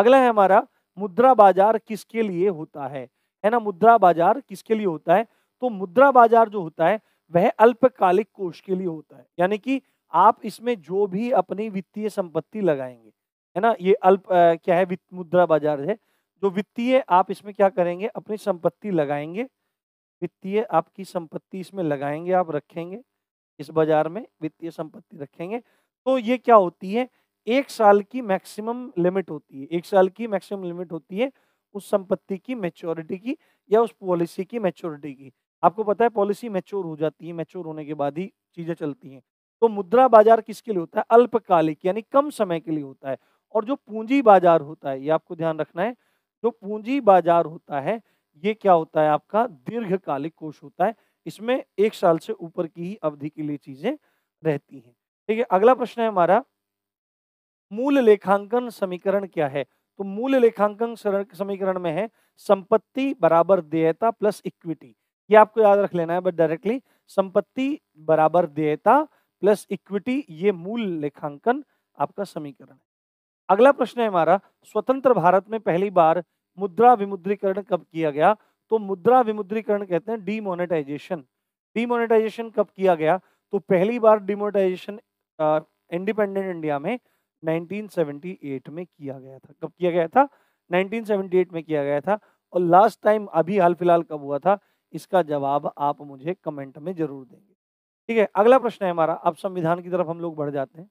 [SPEAKER 1] अगला है हमारा मुद्रा बाजार किसके लिए होता है है ना मुद्रा बाजार किसके लिए होता है तो मुद्रा बाजार जो होता है वह अल्पकालिक कोष के लिए होता है यानी कि आप इसमें जो भी अपनी वित्तीय संपत्ति लगाएंगे है ना ये अल्प आ, क्या है वित्त मुद्रा बाजार है जो वित्तीय आप इसमें क्या करेंगे अपनी संपत्ति लगाएंगे वित्तीय आपकी संपत्ति इसमें लगाएंगे आप रखेंगे इस बाजार में वित्तीय संपत्ति रखेंगे तो ये क्या होती है एक साल की मैक्सिमम लिमिट होती है एक साल की मैक्सिमम लिमिट होती है उस संपत्ति की मेच्योरिटी की या उस पॉलिसी की मेच्योरिटी की आपको पता है पॉलिसी मैच्योर हो जाती है मैच्योर होने के बाद ही चीज़ें चलती हैं तो मुद्रा बाजार किसके लिए होता है अल्पकालिक यानी कम समय के लिए होता है और जो पूंजी बाजार होता है ये आपको ध्यान रखना है जो पूंजी बाजार होता है ये क्या होता है आपका दीर्घकालिक कोष होता है इसमें एक साल से ऊपर की ही अवधि के लिए चीजें रहती हैं ठीक है अगला प्रश्न है हमारा मूल लेखांकन समीकरण क्या है तो मूल लेखांकन समीकरण में है संपत्ति बराबर देयता प्लस इक्विटी ये आपको याद रख लेना है बट डायरेक्टली संपत्ति बराबर देयता प्लस इक्विटी ये मूल लेखांकन आपका समीकरण है अगला प्रश्न है हमारा स्वतंत्र भारत में पहली बार मुद्रा विमुद्रीकरण कब किया गया तो मुद्रा विमुद्रीकरण कहते हैं डीमोनेटाइजेशन डीमोनेटाइजेशन कब किया गया तो पहली बार डिमोनेटाइजेशन इंडिपेंडेंट इंडिया में 1978 में किया गया था कब किया गया था 1978 में किया गया था और लास्ट टाइम अभी हाल फिलहाल कब हुआ था इसका जवाब आप मुझे कमेंट में जरूर देंगे ठीक है अगला प्रश्न है हमारा अब संविधान की तरफ हम लोग बढ़ जाते हैं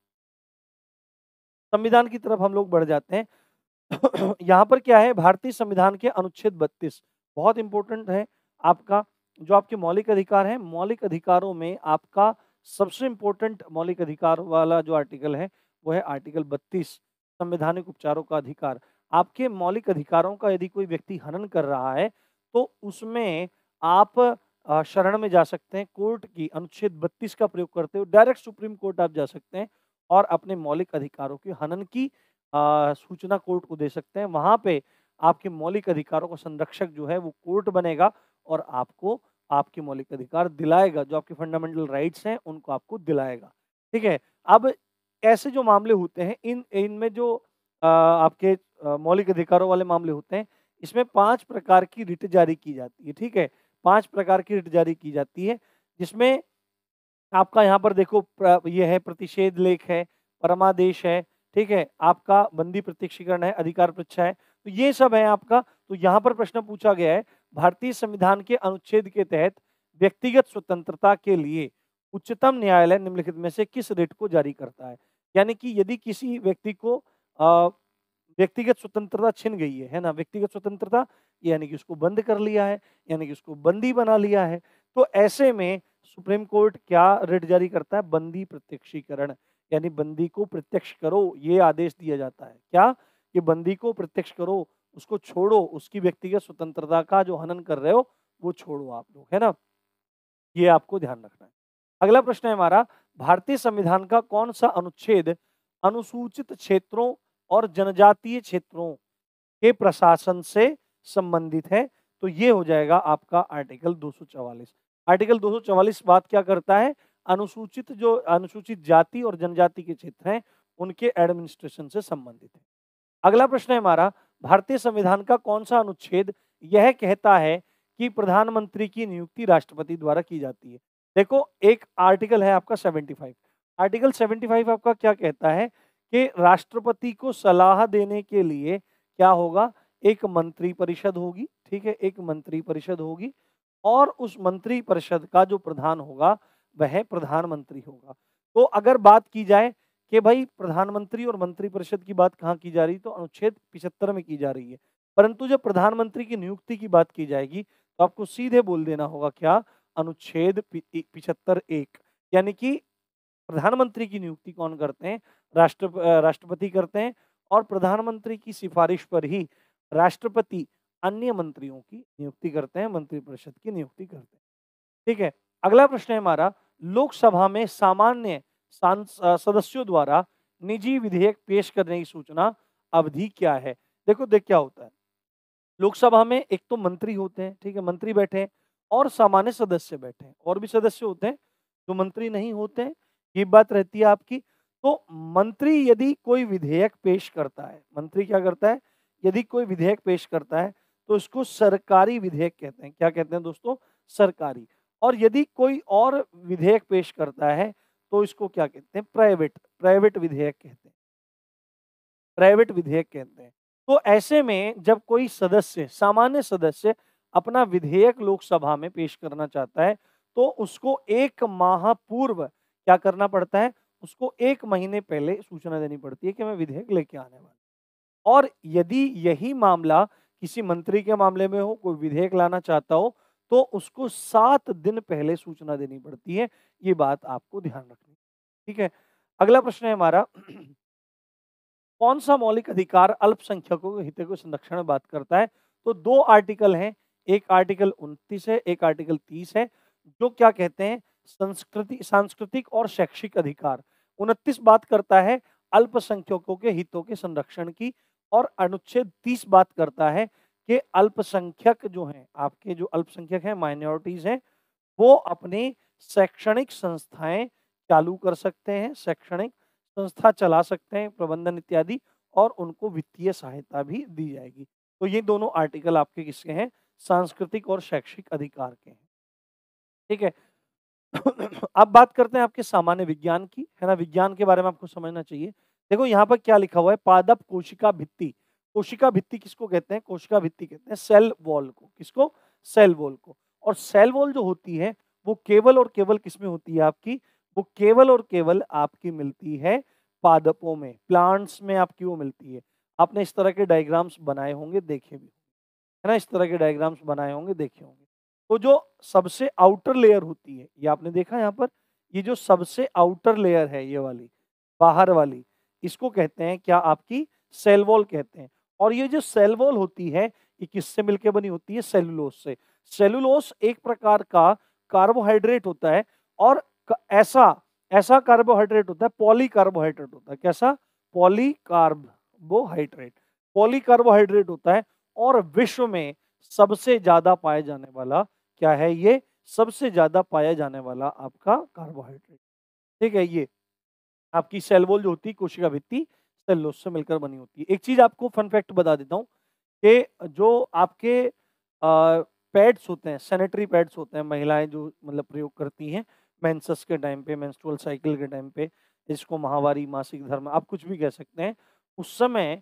[SPEAKER 1] संविधान की तरफ हम लोग बढ़ जाते हैं [CLEARS THROAT] यहाँ पर क्या है भारतीय संविधान के अनुच्छेद बत्तीस बहुत इंपॉर्टेंट है आपका जो आपके मौलिक अधिकार हैं मौलिक अधिकारों में आपका सबसे इम्पोर्टेंट मौलिक अधिकार वाला जो आर्टिकल है वो है आर्टिकल बत्तीस संवैधानिक उपचारों का अधिकार आपके मौलिक अधिकारों का यदि कोई व्यक्ति हनन कर रहा है तो उसमें आप शरण में जा सकते हैं कोर्ट की अनुच्छेद बत्तीस का प्रयोग करते हुए डायरेक्ट सुप्रीम कोर्ट आप जा सकते हैं और अपने मौलिक अधिकारों की हनन की आ, सूचना कोर्ट को दे सकते हैं वहाँ पे आपके मौलिक अधिकारों का संरक्षक जो है वो कोर्ट बनेगा और आपको आपके मौलिक अधिकार दिलाएगा जो आपके फंडामेंटल राइट्स हैं उनको आपको दिलाएगा ठीक है अब ऐसे जो मामले होते हैं इन इनमें जो आ, आपके मौलिक अधिकारों वाले मामले होते हैं इसमें पाँच प्रकार की रिट जारी की जाती है ठीक है पांच प्रकार की रिट जारी की जाती है जिसमें आपका यहाँ पर देखो ये है प्रतिषेध लेख है परमादेश है ठीक है आपका बंदी प्रत्यक्षीकरण है अधिकार प्रच्छा है तो ये सब है आपका तो यहाँ पर प्रश्न पूछा गया है भारतीय संविधान के अनुच्छेद के तहत व्यक्तिगत स्वतंत्रता के लिए उच्चतम न्यायालय निम्नलिखित में से किस रेट को जारी करता है यानी कि यदि किसी व्यक्ति को व्यक्तिगत स्वतंत्रता छिन गई है है ना व्यक्तिगत स्वतंत्रता यानी कि उसको बंद कर लिया है यानी कि उसको बंदी बना लिया है तो ऐसे में सुप्रीम कोर्ट क्या रिट जारी करता है बंदी प्रत्यक्षीकरण यानी बंदी को प्रत्यक्ष करो ये आदेश दिया जाता है क्या कि बंदी को प्रत्यक्ष करो उसको छोड़ो उसकी व्यक्तिगत स्वतंत्रता का जो हनन कर रहे हो वो छोड़ो आप लोग है ना ये आपको ध्यान रखना है अगला प्रश्न है हमारा भारतीय संविधान का कौन सा अनुच्छेद अनुसूचित क्षेत्रों और जनजातीय क्षेत्रों के प्रशासन से संबंधित है तो ये हो जाएगा आपका आर्टिकल 244 आर्टिकल 244 बात क्या करता है अनुसूचित जो अनुसूचित जाति और जनजाति के क्षेत्र हैं उनके एडमिनिस्ट्रेशन से संबंधित है अगला प्रश्न है हमारा भारतीय संविधान का कौन सा अनुच्छेद यह कहता है कि प्रधानमंत्री की नियुक्ति राष्ट्रपति द्वारा की जाती है देखो एक आर्टिकल है आपका 75 आर्टिकल 75 आपका क्या कहता है कि राष्ट्रपति को सलाह देने के लिए क्या होगा एक मंत्री परिषद होगी ठीक है एक मंत्री परिषद होगी और उस मंत्री परिषद का जो प्रधान होगा वह प्रधानमंत्री होगा तो अगर बात की जाए कि भाई प्रधानमंत्री और मंत्री परिषद की बात कहाँ की जा रही तो अनुच्छेद पिछहत्तर में की जा रही है परंतु जब प्रधानमंत्री की नियुक्ति की बात की जाएगी तो आपको सीधे बोल देना होगा क्या अनुच्छेद पिछहत्तर एक यानी कि प्रधानमंत्री की नियुक्ति कौन करते हैं राष्ट्र राष्ट्रपति करते हैं और प्रधानमंत्री की सिफारिश पर ही राष्ट्रपति अन्य मंत्रियों की नियुक्ति करते हैं मंत्रिपरिषद की नियुक्ति करते हैं ठीक है अगला प्रश्न है हमारा लोकसभा में सामान्य सदस्यों द्वारा निजी विधेयक पेश करने की सूचना अवधि क्या है देखो देख क्या होता है लोकसभा में एक तो मंत्री होते हैं ठीक है मंत्री बैठे हैं और सामान्य सदस्य बैठे हैं और भी सदस्य होते हैं जो मंत्री नहीं होते हैं ये बात रहती है आपकी तो मंत्री यदि कोई विधेयक पेश करता है मंत्री क्या करता है यदि कोई विधेयक पेश करता है तो इसको सरकारी विधेयक कहते हैं क्या कहते हैं दोस्तों सरकारी और यदि कोई और विधेयक पेश करता है तो इसको क्या कहते हैं प्राइवेट प्राइवेट विधेयक कहते हैं प्राइवेट विधेयक कहते हैं तो ऐसे में जब कोई सदस्य सामान्य सदस्य अपना विधेयक लोकसभा में पेश करना चाहता है तो उसको एक माह पूर्व क्या करना पड़ता है उसको एक महीने पहले सूचना देनी पड़ती है कि मैं विधेयक लेके आने वाला और यदि यही मामला किसी मंत्री के मामले में हो कोई विधेयक लाना चाहता हो तो उसको सात दिन पहले सूचना देनी पड़ती है ये बात आपको ध्यान रखनी ठीक है अगला प्रश्न है हमारा कौन सा मौलिक अधिकार अल्पसंख्यकों के हित को संरक्षण बात करता है तो दो आर्टिकल हैं एक आर्टिकल 29 है एक आर्टिकल तीस है जो क्या कहते हैं संस्कृति सांस्कृतिक और शैक्षिक अधिकार उनतीस बात करता है अल्पसंख्यकों के हितों के संरक्षण की और अनुच्छेद तीस बात करता है कि अल्पसंख्यक जो हैं आपके जो अल्पसंख्यक हैं माइनॉरिटीज हैं वो अपने शैक्षणिक संस्थाएं चालू कर सकते हैं शैक्षणिक संस्था चला सकते हैं प्रबंधन इत्यादि और उनको वित्तीय सहायता भी दी जाएगी तो ये दोनों आर्टिकल आपके किसके हैं सांस्कृतिक और शैक्षिक अधिकार के हैं ठीक है अब बात करते हैं आपके सामान्य विज्ञान की है ना विज्ञान के बारे में आपको समझना चाहिए देखो यहाँ पर क्या लिखा हुआ है पादप कोशिका भित्ति कोशिका भित्ति किसको कहते हैं कोशिका भित्ति कहते हैं सेल वॉल को किसको सेल वॉल को और सेल वॉल जो होती है वो केवल और केवल किसमें होती है आपकी वो केवल और केवल आपकी मिलती है पादपों में प्लांट्स में आपकी वो मिलती है आपने इस तरह के डायग्राम्स बनाए होंगे देखे भी है ना इस तरह के डायग्राम्स बनाए होंगे देखे होंगे तो जो सबसे आउटर लेयर होती है ये आपने देखा यहाँ पर ये जो सबसे आउटर लेयर है ये वाली बाहर वाली इसको कहते हैं क्या आपकी सेल वॉल कहते हैं और ये जो सेल वॉल होती है ये किससे मिलके बनी होती है सेलुलोस से सेलुलोस एक प्रकार का कार्बोहाइड्रेट होता है और ऐसा ऐसा कार्बोहाइड्रेट होता है पॉली कार्बोहाइड्रेट होता है कैसा पॉली कार्बोहाइड्रेट पॉली कार्बोहाइड्रेट होता है और विश्व में सबसे ज्यादा पाए जाने वाला क्या है ये सबसे ज़्यादा पाया जाने वाला आपका कार्बोहाइड्रेट ठीक है ये आपकी सेल जो होती है कोशिका भित्ति सेलोस से मिलकर बनी होती है एक चीज़ आपको फन फैक्ट बता देता हूँ कि जो आपके पैड्स होते हैं सैनिटरी पैड्स होते हैं महिलाएं जो मतलब प्रयोग करती हैं मैंसस के टाइम पे मैंस्ट्रुअल साइकिल के टाइम पे इसको महावारी मासिक धर्म आप कुछ भी कह सकते हैं उस समय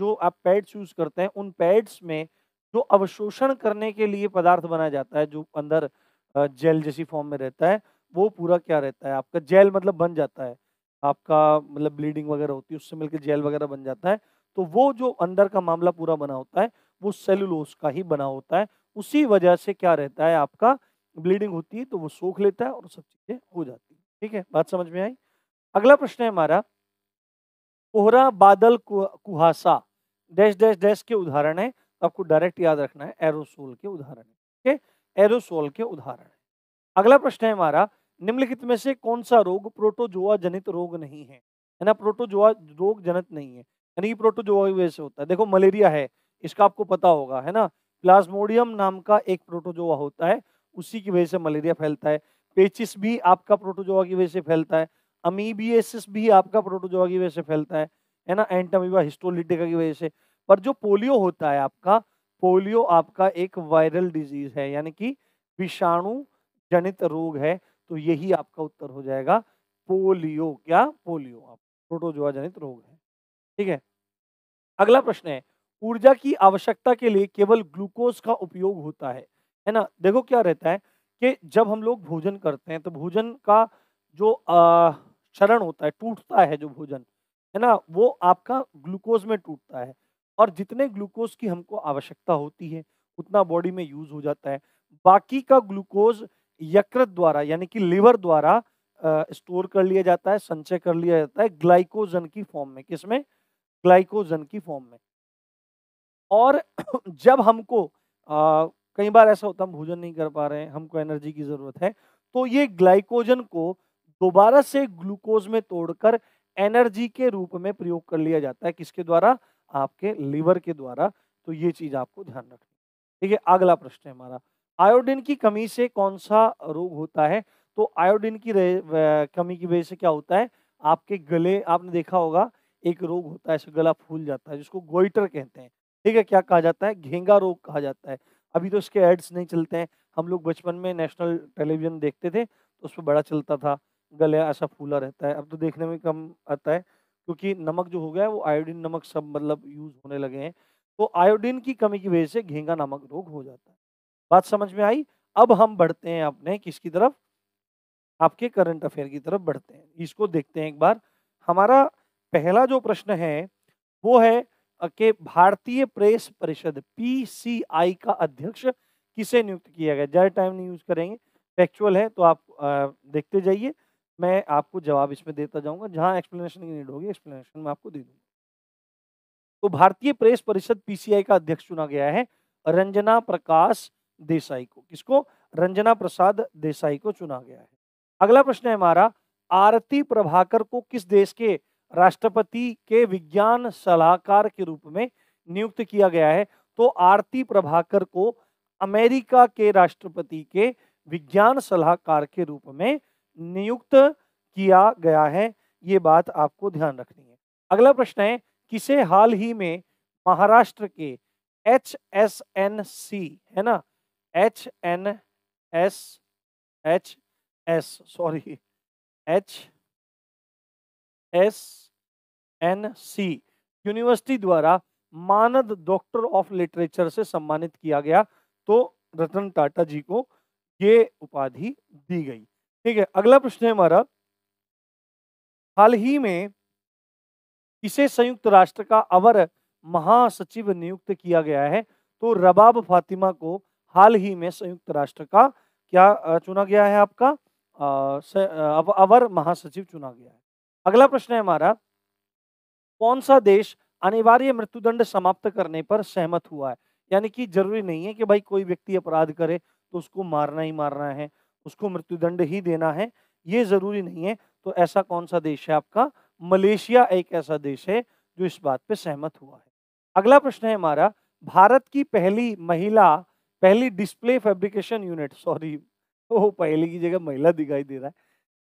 [SPEAKER 1] जो आप पैड्स यूज़ करते हैं उन पैड्स में जो अवशोषण करने के लिए पदार्थ बनाया जाता है जो अंदर जेल जैसी फॉर्म में रहता है वो पूरा क्या रहता है आपका जेल मतलब बन जाता है आपका मतलब ब्लीडिंग वगैरह होती है उससे मिलकर जेल वगैरह बन जाता है तो वो जो अंदर का मामला पूरा बना होता है वो सेलुलोस का ही बना होता है उसी वजह से क्या रहता है आपका ब्लीडिंग होती है तो वो सूख लेता है और सब चीज़ें हो जाती है ठीक है बात समझ में आई अगला प्रश्न है हमारा कोहरा बादल कुहासा डैश डैश डैश के उदाहरण है आपको डायरेक्ट याद रखना है एरोसोल के उदाहरण ओके एरोसोल के उदाहरण अगला प्रश्न है हमारा निम्नलिखित में से कौन सा रोग प्रोटोजोआ जनित रोग नहीं है है ना प्रोटोजोआ रोग जनित नहीं है यानी प्रोटोजोआ की वजह से होता है देखो मलेरिया है इसका आपको पता होगा है ना प्लाज्मोडियम नाम का एक प्रोटोजोआ होता है उसी की वजह से मलेरिया फैलता है पेचिस भी आपका प्रोटोजोआ की वजह से फैलता है अमीबियसिस भी आपका प्रोटोजोआ की वजह से फैलता है है ना एंटामीबा हिस्टोलिटिका की वजह से पर जो पोलियो होता है आपका पोलियो आपका एक वायरल डिजीज है यानी कि विषाणु जनित रोग है तो यही आपका उत्तर हो जाएगा पोलियो क्या पोलियो आप प्रोटोजोआ जनित रोग है ठीक है अगला प्रश्न है ऊर्जा की आवश्यकता के लिए केवल ग्लूकोज का उपयोग होता है है ना देखो क्या रहता है कि जब हम लोग भोजन करते हैं तो भोजन का जो क्षरण होता है टूटता है जो भोजन है ना वो आपका ग्लूकोज में टूटता है और जितने ग्लूकोज की हमको आवश्यकता होती है उतना बॉडी में यूज हो जाता है बाकी का ग्लूकोज यकृत द्वारा यानी कि लिवर द्वारा स्टोर कर लिया जाता है संचय कर लिया जाता है ग्लाइकोजन की फॉर्म में किसमें ग्लाइकोजन की फॉर्म में और [CLEARS THROAT] जब हमको आ, कई बार ऐसा होता है हम भोजन नहीं कर पा रहे हैं हमको एनर्जी की ज़रूरत है तो ये ग्लाइकोजन को दोबारा से ग्लूकोज में तोड़कर एनर्जी के रूप में प्रयोग कर लिया जाता है किसके द्वारा आपके लीवर के द्वारा तो ये चीज आपको ध्यान रखनी ठीक है अगला प्रश्न है हमारा आयोडीन की कमी से कौन सा रोग होता है तो आयोडीन की कमी की वजह से क्या होता है आपके गले आपने देखा होगा एक रोग होता है गला फूल जाता है जिसको गोइटर कहते हैं ठीक है क्या कहा जाता है घेंगा रोग कहा जाता है अभी तो इसके एड्स नहीं चलते हैं हम लोग बचपन में नेशनल टेलीविजन देखते थे तो उस पर बड़ा चलता था गले ऐसा फूला रहता है अब तो देखने में कम आता है क्योंकि नमक जो हो गया है वो आयोडीन नमक सब मतलब यूज होने लगे हैं तो आयोडीन की कमी की वजह से घेंगा नामक रोग हो जाता है बात समझ में आई अब हम बढ़ते हैं अपने किसकी तरफ आपके करंट अफेयर की तरफ बढ़ते हैं इसको देखते हैं एक बार हमारा पहला जो प्रश्न है वो है कि भारतीय प्रेस परिषद पीसीआई का अध्यक्ष किसे नियुक्त किया गया ज़्यादा टाइम नहीं यूज करेंगे फैक्चुअल है तो आप आ, देखते जाइए मैं आपको जवाब इसमें देता जाऊंगा जहां एक्सप्लेनेशन की नीड होगी एक्सप्लेनेशन मैं आपको दे दूंगा तो भारतीय प्रेस परिषद पीसीआई का अध्यक्ष चुना गया है रंजना प्रकाश देसाई को किसको रंजना प्रसाद देसाई को चुना गया है अगला प्रश्न है हमारा आरती प्रभाकर को किस देश के राष्ट्रपति के विज्ञान सलाहकार के रूप में नियुक्त किया गया है तो आरती प्रभाकर को अमेरिका के राष्ट्रपति के विज्ञान सलाहकार के रूप में नियुक्त किया गया है ये बात आपको ध्यान रखनी है अगला प्रश्न है किसे हाल ही में महाराष्ट्र के एच एस एन सी है ना H N S H S sorry H S N C university द्वारा मानद डॉक्टर ऑफ लिटरेचर से सम्मानित किया गया तो रतन टाटा जी को ये उपाधि दी गई ठीक है अगला प्रश्न है हमारा हाल ही में किसे संयुक्त राष्ट्र का अवर महासचिव नियुक्त किया गया है तो रबाब फातिमा को हाल ही में संयुक्त राष्ट्र का क्या चुना गया है आपका आ, अवर महासचिव चुना गया है अगला प्रश्न है हमारा कौन सा देश अनिवार्य मृत्युदंड समाप्त करने पर सहमत हुआ है यानी कि जरूरी नहीं है कि भाई कोई व्यक्ति अपराध करे तो उसको मारना ही मारना है उसको मृत्युदंड ही देना है ये ज़रूरी नहीं है तो ऐसा कौन सा देश है आपका मलेशिया एक ऐसा देश है जो इस बात पे सहमत हुआ है अगला प्रश्न है हमारा भारत की पहली महिला पहली डिस्प्ले फैब्रिकेशन यूनिट सॉरी ओ पहली की जगह महिला दिखाई दे रहा है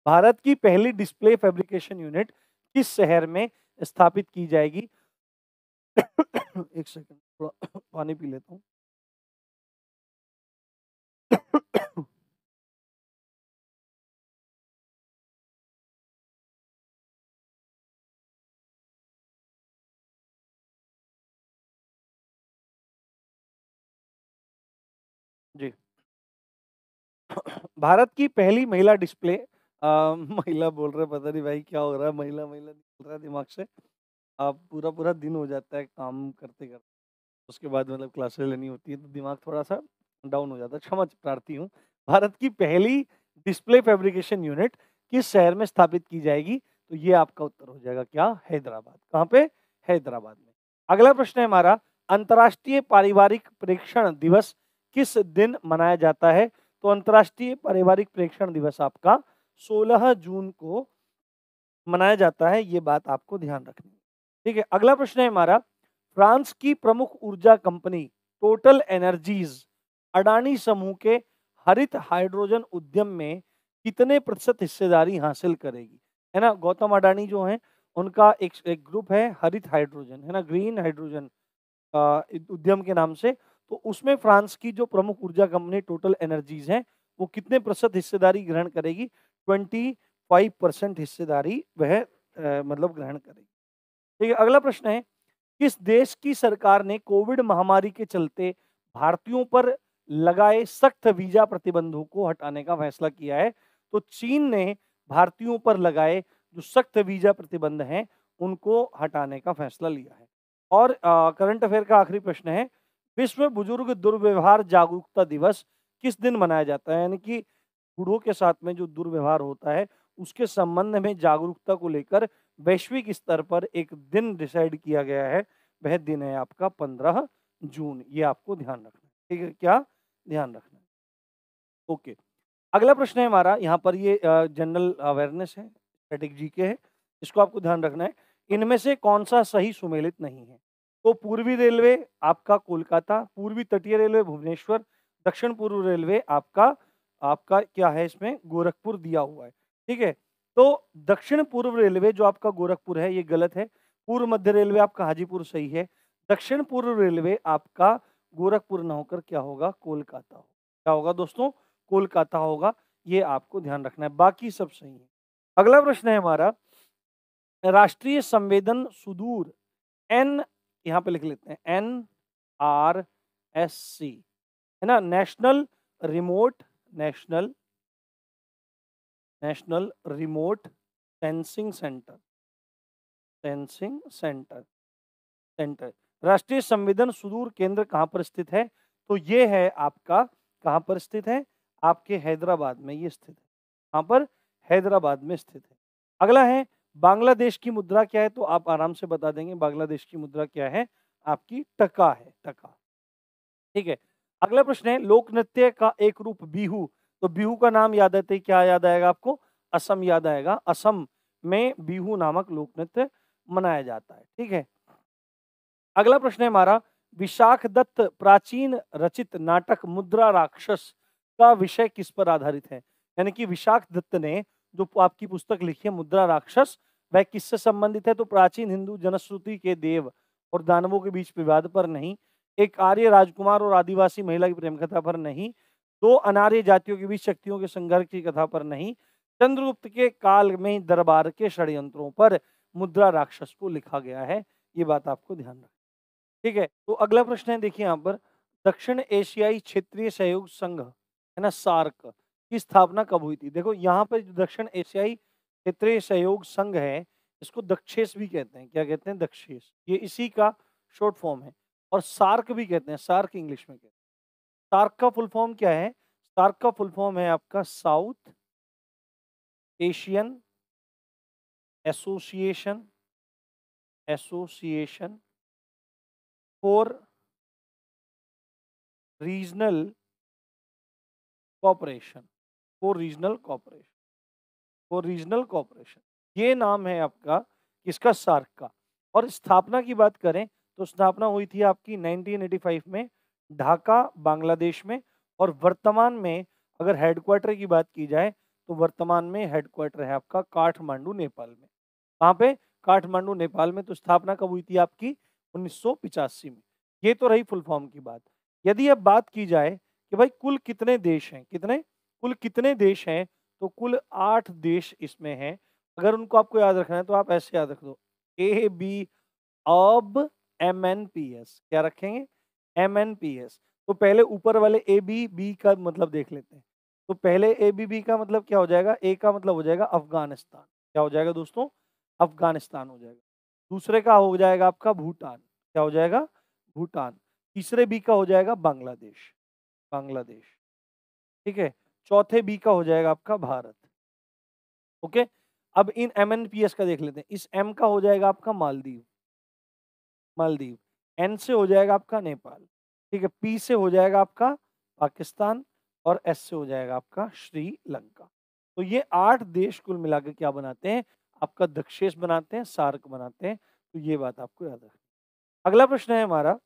[SPEAKER 1] भारत की पहली डिस्प्ले फैब्रिकेशन यूनिट किस शहर में स्थापित की जाएगी एक सेकंड थोड़ा पानी पी लेता हूँ जी भारत की पहली महिला डिस्प्ले आ, [LAUGHS] महिला बोल रहे पता नहीं भाई क्या हो रहा है महिला महिला निकल रहा है दिमाग से आप पूरा पूरा दिन हो जाता है काम करते करते उसके बाद मतलब क्लासेस लेनी होती है तो दिमाग थोड़ा सा डाउन हो जाता है क्षमा प्रार्थी हूँ भारत की पहली डिस्प्ले फैब्रिकेशन यूनिट किस शहर में स्थापित की जाएगी तो ये आपका उत्तर हो जाएगा क्या हैदराबाद कहाँ पे हैदराबाद में अगला प्रश्न है हमारा अंतर्राष्ट्रीय पारिवारिक परीक्षण दिवस किस दिन मनाया जाता है तो अंतर्राष्ट्रीय पारिवारिक प्रेक्षण दिवस आपका 16 जून को मनाया जाता है ये बात आपको ध्यान रखनी ठीक है अगला प्रश्न है हमारा फ्रांस की प्रमुख ऊर्जा कंपनी टोटल एनर्जीज अडानी समूह के हरित हाइड्रोजन उद्यम में कितने प्रतिशत हिस्सेदारी हासिल करेगी है ना गौतम अडानी जो हैं उनका एक एक ग्रुप है हरित हाइड्रोजन है ना ग्रीन हाइड्रोजन उद्यम के नाम से तो उसमें फ्रांस की जो प्रमुख ऊर्जा कंपनी टोटल एनर्जीज हैं वो कितने प्रतिशत हिस्सेदारी ग्रहण करेगी ट्वेंटी फाइव परसेंट हिस्सेदारी वह मतलब ग्रहण करेगी ठीक है अगला प्रश्न है किस देश की सरकार ने कोविड महामारी के चलते भारतीयों पर लगाए सख्त वीजा प्रतिबंधों को हटाने का फैसला किया है तो चीन ने भारतीयों पर लगाए जो सख्त वीजा प्रतिबंध हैं उनको हटाने का फैसला लिया है और करंट अफेयर का आखिरी प्रश्न है विश्व बुजुर्ग दुर्व्यवहार जागरूकता दिवस किस दिन मनाया जाता है यानी कि बूढ़ों के साथ में जो दुर्व्यवहार होता है उसके संबंध में जागरूकता को लेकर वैश्विक स्तर पर एक दिन डिसाइड किया गया है वह दिन है आपका पंद्रह जून ये आपको ध्यान रखना है ठीक है क्या ध्यान रखना है ओके अगला प्रश्न है हमारा यहाँ पर ये जनरल अवेयरनेस है जी के है इसको आपको ध्यान रखना है इनमें से कौन सा सही सुमेलित नहीं है तो पूर्वी रेलवे आपका कोलकाता पूर्वी तटीय रेलवे भुवनेश्वर दक्षिण पूर्व रेलवे आपका आपका क्या है इसमें गोरखपुर दिया हुआ है ठीक है तो दक्षिण पूर्व रेलवे जो आपका गोरखपुर है ये गलत है पूर्व मध्य रेलवे आपका हाजीपुर सही है दक्षिण पूर्व रेलवे आपका गोरखपुर न होकर क्या होगा कोलकाता हो क्या होगा दोस्तों कोलकाता होगा ये आपको ध्यान रखना है बाकी सब सही है अगला प्रश्न है हमारा राष्ट्रीय संवेदन सुदूर एन यहाँ पे लिख लेते हैं एन आर एस सी है ना national remote national national remote sensing centre sensing centre centre राष्ट्रीय संविधान सुदूर केंद्र कहाँ पर स्थित है तो ये है आपका कहाँ पर स्थित है आपके हैदराबाद में ये स्थित है कहाँ पर हैदराबाद में स्थित है अगला है बांग्लादेश की मुद्रा क्या है तो आप आराम से बता देंगे बांग्लादेश की मुद्रा क्या है आपकी टका है टका ठीक है अगला प्रश्न है लोक नृत्य का एक रूप बिहू तो बिहू का नाम याद आते क्या याद आएगा आपको असम याद आएगा असम में बिहू नामक लोक नृत्य मनाया जाता है ठीक है अगला प्रश्न है हमारा विशाख दत्त प्राचीन रचित नाटक मुद्रा राक्षस का विषय किस पर आधारित है यानी कि विशाख दत्त ने जो आपकी पुस्तक लिखी है मुद्रा राक्षस वह किससे संबंधित है तो प्राचीन हिंदू जनश्रुति के देव और दानवों के बीच विवाद पर नहीं एक आर्य राजकुमार और आदिवासी महिला की प्रेम कथा पर नहीं दो अनार्य जातियों के बीच शक्तियों के संघर्ष की कथा पर नहीं चंद्रगुप्त के काल में दरबार के षड्यंत्रों पर मुद्रा राक्षस को लिखा गया है ये बात आपको ध्यान रख ठीक है तो अगला प्रश्न है देखिए यहाँ पर दक्षिण एशियाई क्षेत्रीय सहयोग संघ है ना सार्क की स्थापना कब हुई थी देखो यहाँ पर दक्षिण एशियाई क्षेत्रीय सहयोग संघ है इसको दक्षेस भी कहते हैं क्या कहते हैं दक्षेस ये इसी का शॉर्ट फॉर्म है और सार्क भी कहते हैं सार्क इंग्लिश में कहते हैं सार्क का फुल फॉर्म क्या है सार्क का फुल फॉर्म है आपका South Asian association association for regional cooperation for regional cooperation for regional cooperation ये नाम है आपका किसका सार्क का और स्थापना की बात करें तो स्थापना हुई थी आपकी 1985 में ढाका बांग्लादेश में और वर्तमान में अगर हेडक्वार्टर की बात की जाए तो वर्तमान में हेडक्वार्टर है आपका काठमांडू नेपाल में कहाँ पे काठमांडू नेपाल में तो स्थापना कब हुई थी आपकी उन्नीस में ये तो रही फुल फॉर्म की बात यदि अब बात की जाए कि भाई कुल कितने देश हैं कितने कुल कितने देश हैं तो कुल आठ देश इसमें हैं अगर उनको आपको याद रखना है तो आप ऐसे याद रख दो ए बी अब एम एन पी एस क्या रखेंगे एम एन पी एस तो पहले ऊपर वाले ए बी बी का मतलब देख लेते हैं तो पहले ए बी बी का मतलब क्या हो जाएगा ए का मतलब हो जाएगा अफगानिस्तान क्या हो जाएगा दोस्तों अफगानिस्तान हो जाएगा दूसरे का हो जाएगा आपका भूटान क्या हो जाएगा भूटान तीसरे बी का हो जाएगा बांग्लादेश बांग्लादेश ठीक है चौथे बी का हो जाएगा आपका भारत ओके अब इन एम एन पी एस का देख लेते हैं इस एम का हो जाएगा आपका मालदीव मालदीव एन से हो जाएगा आपका नेपाल ठीक है पी से हो जाएगा आपका पाकिस्तान और एस से हो जाएगा आपका श्रीलंका तो ये आठ देश कुल मिला के क्या बनाते हैं आपका दक्षेश बनाते हैं सार्क बनाते हैं तो ये बात आपको याद रखनी अगला प्रश्न है हमारा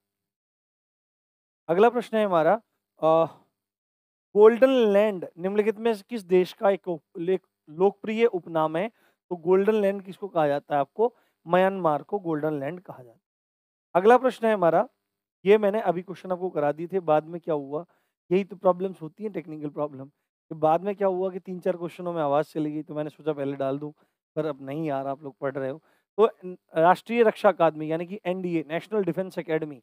[SPEAKER 1] अगला प्रश्न है हमारा गोल्डन लैंड निम्नलिखित में किस देश का एक लोकप्रिय उपनाम है तो गोल्डन लैंड किसको कहा जाता है आपको म्यांमार को गोल्डन लैंड कहा जाता है अगला प्रश्न है हमारा ये मैंने अभी क्वेश्चन आपको करा दिए थे बाद में क्या हुआ यही तो प्रॉब्लम्स होती हैं टेक्निकल प्रॉब्लम तो बाद में क्या हुआ कि तीन चार क्वेश्चनों में आवाज़ चली गई तो मैंने सोचा पहले डाल दूँ पर अब नहीं यार आप लोग पढ़ रहे हो तो राष्ट्रीय रक्षा अकादमी यानी कि N national defence academy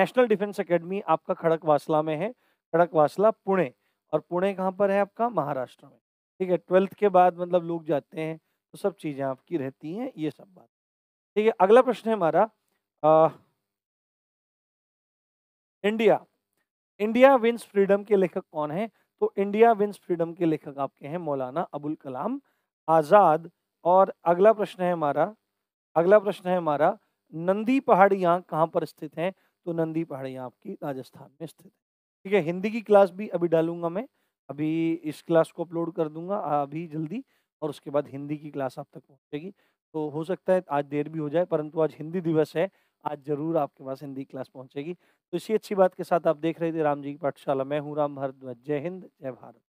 [SPEAKER 1] national defence academy आपका खड़क में है खड़क पुणे और पुणे कहाँ पर है आपका महाराष्ट्र में ठीक है ट्वेल्थ के बाद मतलब लोग जाते हैं तो सब चीज़ें आपकी रहती हैं ये सब बात ठीक है अगला प्रश्न है हमारा इंडिया इंडिया विंस फ्रीडम के लेखक कौन है तो इंडिया विंस फ्रीडम के लेखक आपके हैं मौलाना अबुल कलाम आज़ाद और अगला प्रश्न है हमारा अगला प्रश्न है हमारा नंदी पहाड़ियाँ कहाँ पर स्थित हैं तो नंदी पहाड़ियाँ आपकी राजस्थान में स्थित है ठीक है हिंदी की क्लास भी अभी डालूंगा मैं अभी इस क्लास को अपलोड कर दूंगा अभी जल्दी और उसके बाद हिंदी की क्लास आप तक पहुँचेगी तो हो सकता है आज देर भी हो जाए परंतु आज हिंदी दिवस है आज जरूर आपके पास हिंदी क्लास पहुंचेगी तो इसी अच्छी बात के साथ आप देख रहे थे राम जी की पाठशाला मैं हूँ राम भारद्वाज जय हिंद जय भारत